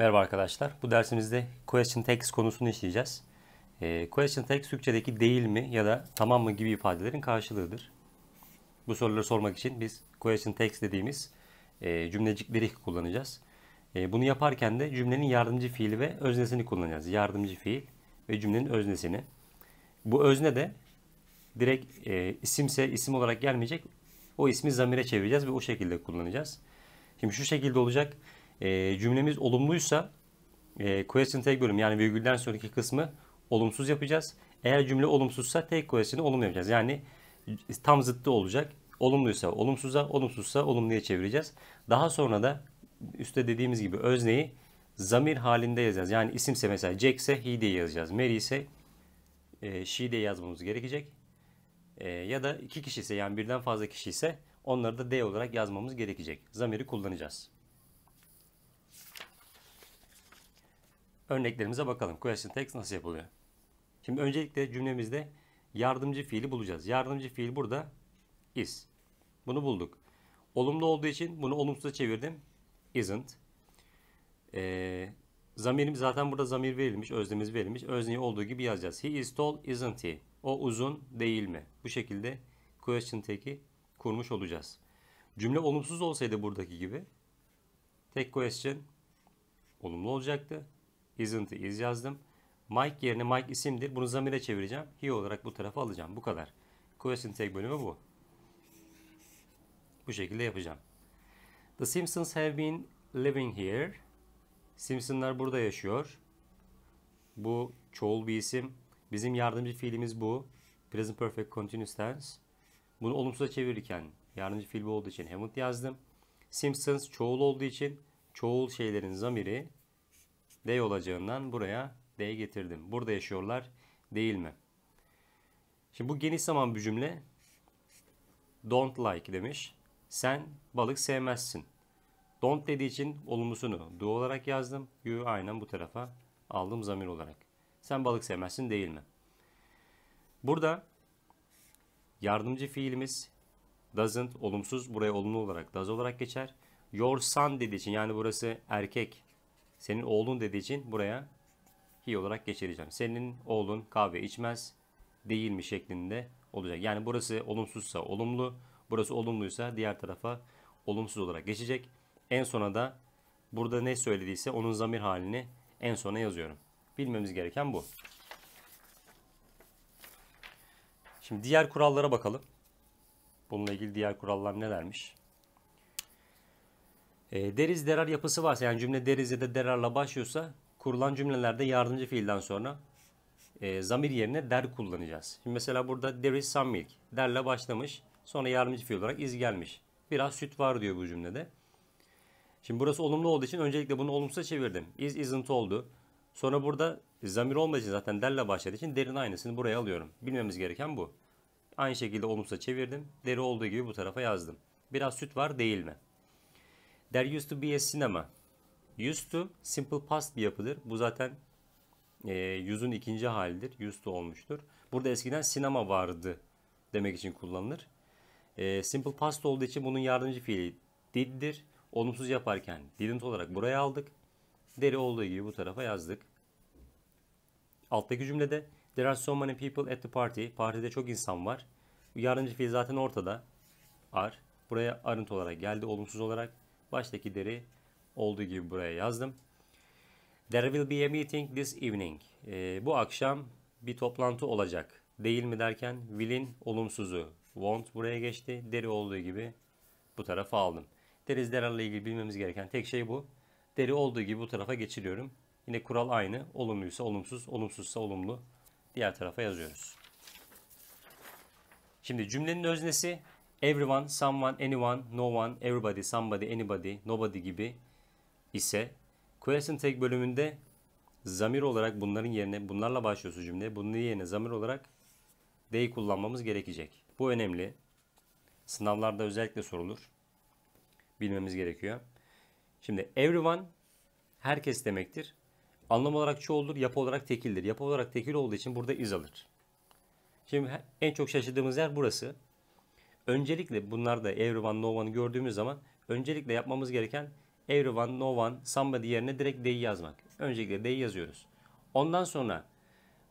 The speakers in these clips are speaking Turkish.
Merhaba arkadaşlar. Bu dersimizde question text konusunu işleyeceğiz. E, question text Türkçedeki değil mi ya da tamam mı gibi ifadelerin karşılığıdır. Bu soruları sormak için biz question text dediğimiz e, cümlecikleri kullanacağız. E, bunu yaparken de cümlenin yardımcı fiili ve öznesini kullanacağız. Yardımcı fiil ve cümlenin öznesini. Bu özne de direkt e, isimse isim olarak gelmeyecek. O ismi zamire çevireceğiz ve o şekilde kullanacağız. Şimdi şu şekilde olacak. E, cümlemiz olumluysa e, question tek bölüm yani virgülden sonraki kısmı olumsuz yapacağız. Eğer cümle olumsuzsa tek question'ı olumlu yapacağız. Yani tam zıttı olacak. Olumluysa olumsuza, olumsuzsa olumluya çevireceğiz. Daha sonra da üstte dediğimiz gibi özneyi zamir halinde yazacağız. Yani isimse mesela Jack ise he diye yazacağız. Mary ise e, she diye yazmamız gerekecek. E, ya da iki kişi ise yani birden fazla kişi ise onları da D olarak yazmamız gerekecek. Zamiri kullanacağız. Örneklerimize bakalım. Question text nasıl yapılıyor? Şimdi öncelikle cümlemizde yardımcı fiili bulacağız. Yardımcı fiil burada is. Bunu bulduk. Olumlu olduğu için bunu olumsuza çevirdim. Isn't. Ee, zamirim zaten burada zamir verilmiş, özlemiz verilmiş. Özneyi olduğu gibi yazacağız. He is tall, isn't he? O uzun değil mi? Bu şekilde question tag'i kurmuş olacağız. Cümle olumsuz olsaydı buradaki gibi tek question olumlu olacaktı isn't'ı is yazdım. Mike yerine Mike isimdir. Bunu zamire çevireceğim. He olarak bu tarafa alacağım. Bu kadar. Question tag bölümü bu. Bu şekilde yapacağım. The Simpsons have been living here. Simpsonlar burada yaşıyor. Bu çoğul bir isim. Bizim yardımcı fiilimiz bu. Present Perfect Continuous Tense. Bunu olumsuza çevirirken yardımcı fiil olduğu için haven't yazdım. Simpsons çoğul olduğu için çoğul şeylerin zamiri D olacağından buraya D getirdim. Burada yaşıyorlar değil mi? Şimdi bu geniş zaman bir cümle don't like demiş. Sen balık sevmezsin. Don't dediği için olumlusunu do olarak yazdım. You aynen bu tarafa aldım zamir olarak. Sen balık sevmezsin değil mi? Burada yardımcı fiilimiz doesn't olumsuz buraya olumlu olarak does olarak geçer. Your son dediği için yani burası erkek senin oğlun dediği için buraya hi olarak geçireceğim. Senin oğlun kahve içmez değil mi şeklinde olacak. Yani burası olumsuzsa olumlu, burası olumluysa diğer tarafa olumsuz olarak geçecek. En sona da burada ne söylediyse onun zamir halini en sona yazıyorum. Bilmemiz gereken bu. Şimdi diğer kurallara bakalım. Bununla ilgili diğer kurallar nelermiş? Ee, deriz derar yapısı varsa yani cümle deriz ya da derarla başlıyorsa kurulan cümlelerde yardımcı fiilden sonra e, zamir yerine der kullanacağız. Şimdi mesela burada there is some milk. Derle başlamış. Sonra yardımcı fiil olarak iz gelmiş. Biraz süt var diyor bu cümlede. Şimdi burası olumlu olduğu için öncelikle bunu olumsuza çevirdim. Is isn't oldu. Sonra burada zamir olmadığı için zaten derle başladığı için derin aynısını buraya alıyorum. Bilmemiz gereken bu. Aynı şekilde olumsuza çevirdim. Deri olduğu gibi bu tarafa yazdım. Biraz süt var değil mi? There used to be a cinema. Used to simple past bir yapıdır. Bu zaten e, yüzün ikinci halidir. Used to olmuştur. Burada eskiden sinema vardı demek için kullanılır. E, simple past olduğu için bunun yardımcı fiili did'dir. Olumsuz yaparken didn't olarak buraya aldık. Deri olduğu gibi bu tarafa yazdık. Alttaki cümlede There are so many people at the party. Partide çok insan var. Yardımcı fiil zaten ortada. Are. Buraya aren't olarak geldi olumsuz olarak. Baştaki deri olduğu gibi buraya yazdım. There will be a meeting this evening. E, bu akşam bir toplantı olacak. Değil mi derken will'in olumsuzu. Won't buraya geçti. Deri olduğu gibi bu tarafa aldım. Deriz is ile ilgili bilmemiz gereken tek şey bu. Deri olduğu gibi bu tarafa geçiriyorum. Yine kural aynı. Olumluysa olumsuz, olumsuzsa olumlu. Diğer tarafa yazıyoruz. Şimdi cümlenin öznesi everyone, someone, anyone, no one, everybody, somebody, anybody, nobody gibi ise question tag bölümünde zamir olarak bunların yerine bunlarla başlıyorsa cümle bunun yerine zamir olarak they kullanmamız gerekecek. Bu önemli. Sınavlarda özellikle sorulur. Bilmemiz gerekiyor. Şimdi everyone herkes demektir. Anlam olarak çoğuldur, yapı olarak tekildir. Yapı olarak tekil olduğu için burada iz alır. Şimdi en çok şaşırdığımız yer burası. Öncelikle bunlar da everyone, no one'ı gördüğümüz zaman öncelikle yapmamız gereken everyone, no one, somebody yerine direkt they'i yazmak. Öncelikle they'i yazıyoruz. Ondan sonra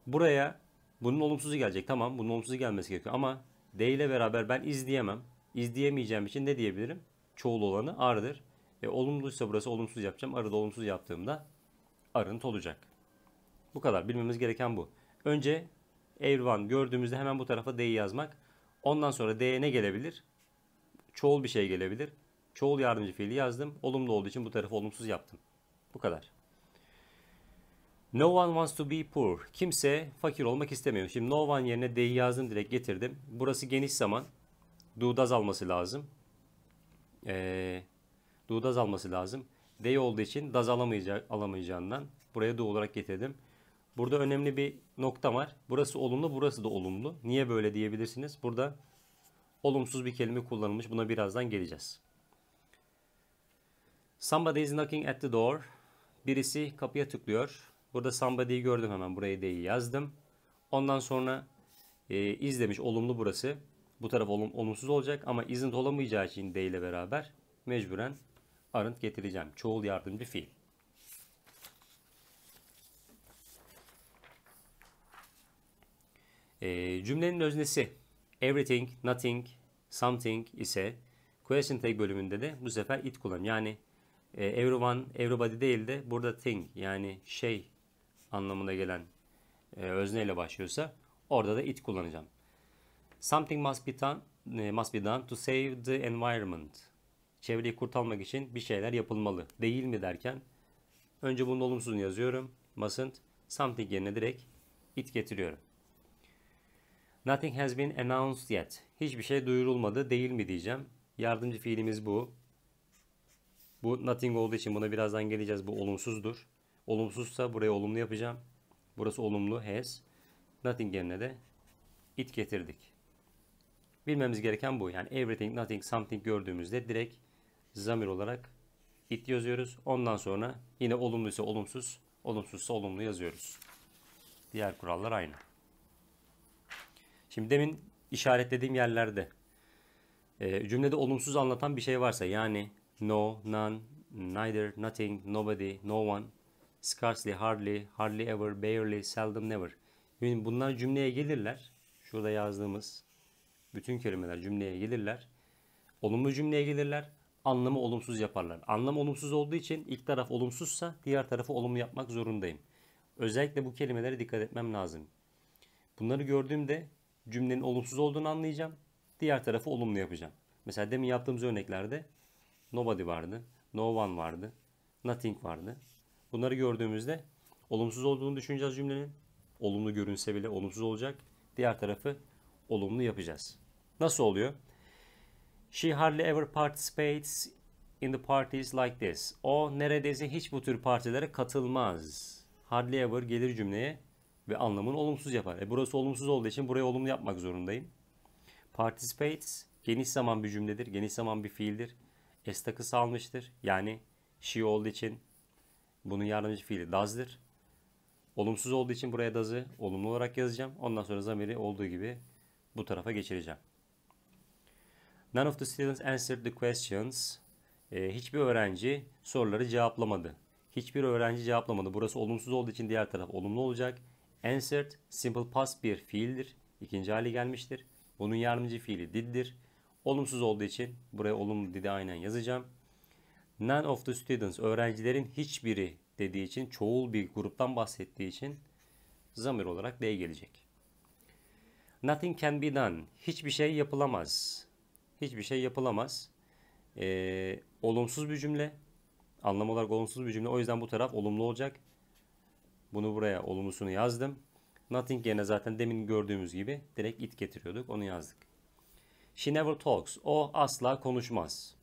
buraya bunun olumsuzu gelecek. Tamam bunun olumsuzu gelmesi gerekiyor ama they ile beraber ben izleyemem. İzleyemeyeceğim için ne diyebilirim? Çoğul olanı ar'dır. E, olumluysa burası olumsuz yapacağım. Arı da olumsuz yaptığımda arınt olacak. Bu kadar. Bilmemiz gereken bu. Önce everyone gördüğümüzde hemen bu tarafa they'i yazmak. Ondan sonra D'ye ne gelebilir? Çoğul bir şey gelebilir. Çoğul yardımcı fiili yazdım. Olumlu olduğu için bu tarafı olumsuz yaptım. Bu kadar. No one wants to be poor. Kimse fakir olmak istemiyor. Şimdi no one yerine D'yi yazdım direkt getirdim. Burası geniş zaman. Do'da alması lazım. Ee, Do'da alması lazım. D olduğu için daz alamayacağından buraya do olarak getirdim. Burada önemli bir nokta var. Burası olumlu, burası da olumlu. Niye böyle diyebilirsiniz? Burada olumsuz bir kelime kullanılmış. Buna birazdan geleceğiz. Somebody is knocking at the door. Birisi kapıya tıklıyor. Burada somebody'yi gördüm hemen. burayı D'yi yazdım. Ondan sonra e, izlemiş. Olumlu burası. Bu taraf olum, olumsuz olacak ama isn't olamayacağı için D ile beraber mecburen aren't getireceğim. Çoğul yardımcı fiil. E, cümlenin öznesi everything, nothing, something ise question tag bölümünde de bu sefer it kullan. Yani e, everyone, everybody değil de burada thing yani şey anlamına gelen e, özneyle başlıyorsa orada da it kullanacağım. Something must be done, e, must be done to save the environment. Çevreyi kurtarmak için bir şeyler yapılmalı. Değil mi derken önce bunun olumsuzunu yazıyorum. Mustn't. Something yerine direkt it getiriyorum. Nothing has been announced yet. Hiçbir şey duyurulmadı değil mi diyeceğim. Yardımcı fiilimiz bu. Bu nothing olduğu için buna birazdan geleceğiz. Bu olumsuzdur. Olumsuzsa buraya olumlu yapacağım. Burası olumlu has. Nothing yerine de it getirdik. Bilmemiz gereken bu. Yani everything, nothing, something gördüğümüzde direkt zamir olarak it yazıyoruz. Ondan sonra yine olumluysa olumsuz, olumsuzsa olumlu yazıyoruz. Diğer kurallar aynı. Şimdi demin işaretlediğim yerlerde e, cümlede olumsuz anlatan bir şey varsa yani no, none, neither, nothing, nobody, no one, scarcely, hardly, hardly ever, barely, seldom, never. Yani bunlar cümleye gelirler. Şurada yazdığımız bütün kelimeler cümleye gelirler. Olumlu cümleye gelirler. Anlamı olumsuz yaparlar. Anlam olumsuz olduğu için ilk taraf olumsuzsa diğer tarafı olumlu yapmak zorundayım. Özellikle bu kelimelere dikkat etmem lazım. Bunları gördüğümde cümlenin olumsuz olduğunu anlayacağım. Diğer tarafı olumlu yapacağım. Mesela demin yaptığımız örneklerde nobody vardı, no one vardı, nothing vardı. Bunları gördüğümüzde olumsuz olduğunu düşüneceğiz cümlenin. Olumlu görünse bile olumsuz olacak. Diğer tarafı olumlu yapacağız. Nasıl oluyor? She hardly ever participates in the parties like this. O neredeyse hiç bu tür partilere katılmaz. Hardly ever gelir cümleye ve anlamını olumsuz yapar. E burası olumsuz olduğu için buraya olumlu yapmak zorundayım. Participates geniş zaman bir cümledir. Geniş zaman bir fiildir. S takısı almıştır. Yani she olduğu için bunun yardımcı fiili does'dır. Olumsuz olduğu için buraya does'ı olumlu olarak yazacağım. Ondan sonra zamiri olduğu gibi bu tarafa geçireceğim. None of the students answered the questions. Ee, hiçbir öğrenci soruları cevaplamadı. Hiçbir öğrenci cevaplamadı. Burası olumsuz olduğu için diğer taraf olumlu olacak. Answered simple past bir fiildir. İkinci hali gelmiştir. Bunun yardımcı fiili did'dir. Olumsuz olduğu için buraya olumlu did'i aynen yazacağım. None of the students öğrencilerin hiçbiri dediği için çoğul bir gruptan bahsettiği için zamir olarak D gelecek. Nothing can be done. Hiçbir şey yapılamaz. Hiçbir şey yapılamaz. Ee, olumsuz bir cümle. Anlam olarak olumsuz bir cümle. O yüzden bu taraf olumlu olacak. Bunu buraya olumlusunu yazdım. Nothing yerine zaten demin gördüğümüz gibi direkt it getiriyorduk. Onu yazdık. She never talks. O asla konuşmaz.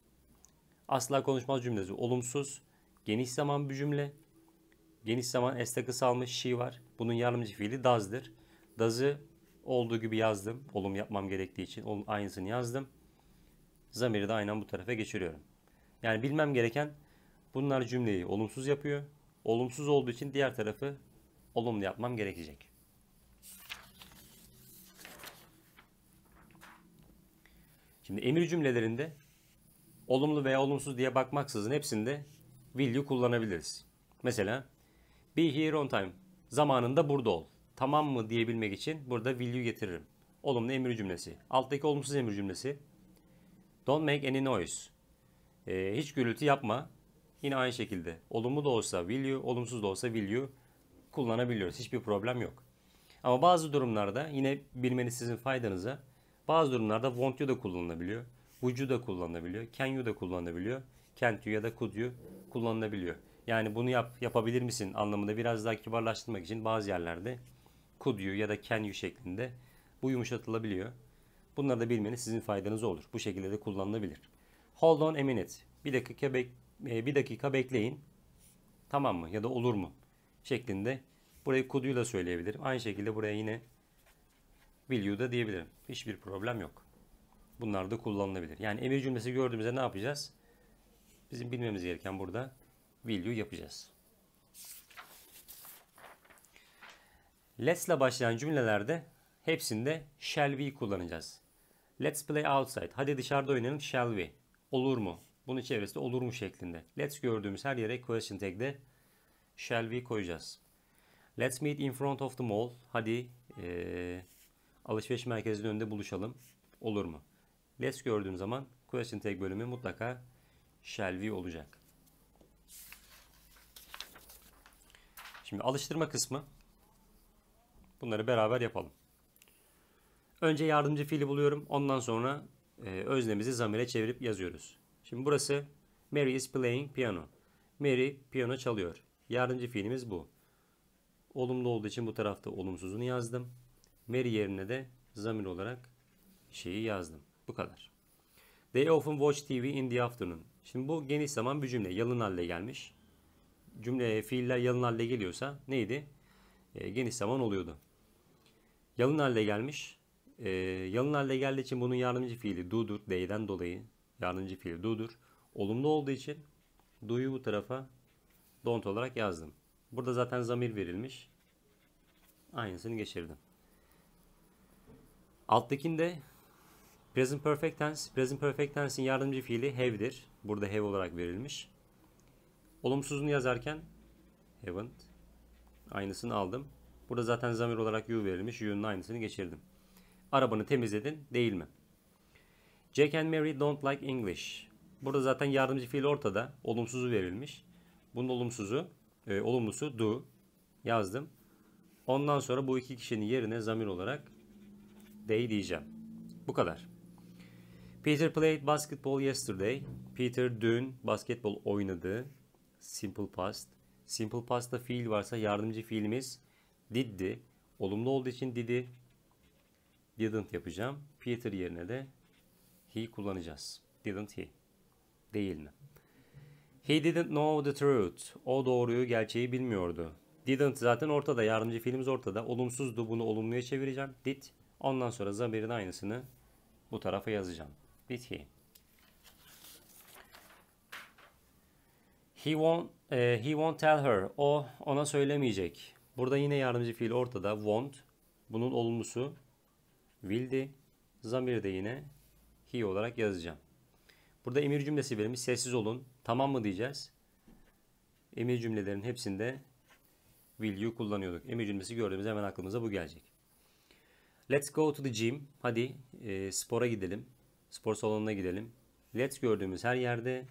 Asla konuşmaz cümlesi olumsuz. Geniş zaman bir cümle. Geniş zaman este kısalmış she var. Bunun yardımcı fiili does'dır. Does'ı olduğu gibi yazdım. Olum yapmam gerektiği için aynısını yazdım. Zamiri de aynen bu tarafa geçiriyorum. Yani bilmem gereken bunlar cümleyi olumsuz yapıyor. Olumsuz olduğu için diğer tarafı olumlu yapmam gerekecek. Şimdi emir cümlelerinde olumlu veya olumsuz diye bakmaksızın hepsinde will you kullanabiliriz. Mesela be here on time. Zamanında burada ol. Tamam mı diyebilmek için burada will you getiririm. Olumlu emir cümlesi. Alttaki olumsuz emir cümlesi. Don't make any noise. Ee, hiç gürültü yapma. Yine aynı şekilde olumlu da olsa will you, olumsuz da olsa will you kullanabiliyoruz. Hiçbir problem yok. Ama bazı durumlarda yine bilmeniz sizin faydanıza bazı durumlarda want you da kullanılabiliyor. Would you da kullanılabiliyor. Can you da kullanılabiliyor. Can't you ya da could you kullanılabiliyor. Yani bunu yap, yapabilir misin anlamında biraz daha kibarlaştırmak için bazı yerlerde could you ya da can you şeklinde bu yumuşatılabiliyor. Bunları da bilmeniz sizin faydanız olur. Bu şekilde de kullanılabilir. Hold on a minute. Bir dakika bek e, bir dakika bekleyin tamam mı ya da olur mu şeklinde burayı kuduyla söyleyebilirim. Aynı şekilde buraya yine will da diyebilirim. Hiçbir problem yok. Bunlar da kullanılabilir. Yani emir cümlesi gördüğümüzde ne yapacağız? Bizim bilmemiz gereken burada will yapacağız. Let's ile başlayan cümlelerde hepsinde shall we kullanacağız. Let's play outside. Hadi dışarıda oynayalım. Shall we? Olur mu? Bunun çevresinde olur mu şeklinde. Let's gördüğümüz her yere question tag'de shall we koyacağız. Let's meet in front of the mall. Hadi e, alışveriş merkezinin önünde buluşalım. Olur mu? Let's gördüğüm zaman question tag bölümü mutlaka shall we olacak. Şimdi alıştırma kısmı. Bunları beraber yapalım. Önce yardımcı fiili buluyorum. Ondan sonra e, öznemizi zamire çevirip yazıyoruz. Şimdi burası Mary is playing piano. Mary piyano çalıyor. Yardımcı fiilimiz bu. Olumlu olduğu için bu tarafta olumsuzunu yazdım. Mary yerine de zamir olarak şeyi yazdım. Bu kadar. They often watch TV in the afternoon. Şimdi bu geniş zaman bir cümle. Yalın halde gelmiş. Cümle fiiller yalın halde geliyorsa neydi? E, geniş zaman oluyordu. Yalın halde gelmiş. E, yalın halde geldiği için bunun yardımcı fiili do'dur, they'den dolayı Yardımcı fiil do'dur. Olumlu olduğu için do'yu bu tarafa don't olarak yazdım. Burada zaten zamir verilmiş. Aynısını geçirdim. Alttakinde present perfect tense. Present perfect tense'in yardımcı fiili have'dir. Burada have olarak verilmiş. Olumsuzunu yazarken haven't. Aynısını aldım. Burada zaten zamir olarak you verilmiş. You'nun aynısını geçirdim. Arabanı temizledin değil mi? Jack and Mary don't like English. Burada zaten yardımcı fiil ortada. Olumsuzu verilmiş. Bunun olumsuzu, e, olumlusu do yazdım. Ondan sonra bu iki kişinin yerine zamir olarak they diyeceğim. Bu kadar. Peter played basketball yesterday. Peter dün basketbol oynadı. Simple past. Simple past'ta fiil varsa yardımcı fiilimiz diddi. Olumlu olduğu için didi. Didn't yapacağım. Peter yerine de he kullanacağız. Didn't he? Değil mi? He didn't know the truth. O doğruyu, gerçeği bilmiyordu. Didn't zaten ortada. Yardımcı fiilimiz ortada. Olumsuzdu. Bunu olumluya çevireceğim. Did. Ondan sonra zamirin aynısını bu tarafa yazacağım. Did he? He won't, e, he won't tell her. O ona söylemeyecek. Burada yine yardımcı fiil ortada. Won't. Bunun olumlusu will'di. Zamir de yine he olarak yazacağım. Burada emir cümlesi verilmiş. Sessiz olun. Tamam mı diyeceğiz. Emir cümlelerin hepsinde will you kullanıyorduk. Emir cümlesi gördüğümüzde hemen aklımıza bu gelecek. Let's go to the gym. Hadi e, spora gidelim. Spor salonuna gidelim. Let's gördüğümüz her yerde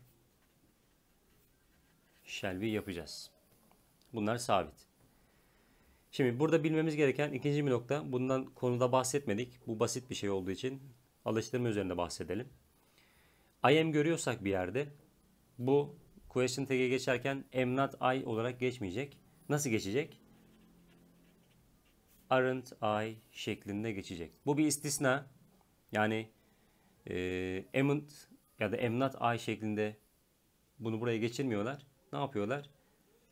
shall we yapacağız. Bunlar sabit. Şimdi burada bilmemiz gereken ikinci bir nokta. Bundan konuda bahsetmedik. Bu basit bir şey olduğu için alıştırma üzerinde bahsedelim. I am görüyorsak bir yerde bu question tag'e geçerken am not I olarak geçmeyecek. Nasıl geçecek? Aren't I şeklinde geçecek. Bu bir istisna. Yani e, am't ya da am not I şeklinde bunu buraya geçirmiyorlar. Ne yapıyorlar?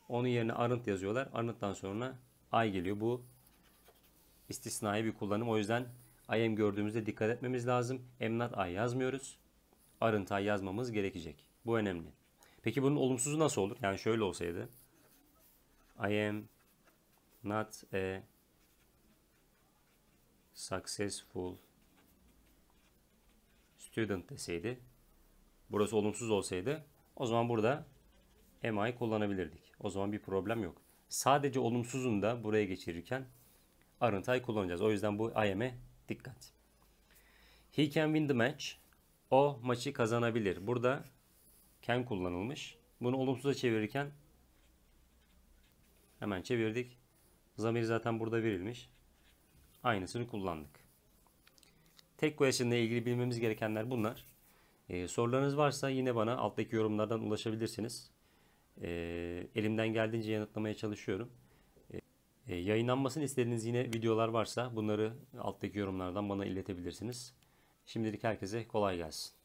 Onun yerine aren't yazıyorlar. Arent'tan sonra I geliyor. Bu istisnai bir kullanım. O yüzden I'm gördüğümüzde dikkat etmemiz lazım. Am not I yazmıyoruz. Arıntı I yazmamız gerekecek. Bu önemli. Peki bunun olumsuzu nasıl olur? Yani şöyle olsaydı. I am not a e successful student deseydi. Burası olumsuz olsaydı o zaman burada MI kullanabilirdik. O zaman bir problem yok. Sadece olumsuzun da buraya geçirirken arıntı I kullanacağız. O yüzden bu I am'e Dikkat. He can win the match. O maçı kazanabilir. Burada can kullanılmış. Bunu olumsuza çevirirken hemen çevirdik. Zamir zaten burada verilmiş. Aynısını kullandık. Tek question ile ilgili bilmemiz gerekenler bunlar. Ee, sorularınız varsa yine bana alttaki yorumlardan ulaşabilirsiniz. Ee, elimden geldiğince yanıtlamaya çalışıyorum. E, yayınlanmasını istediğiniz yine videolar varsa bunları alttaki yorumlardan bana iletebilirsiniz. Şimdilik herkese kolay gelsin.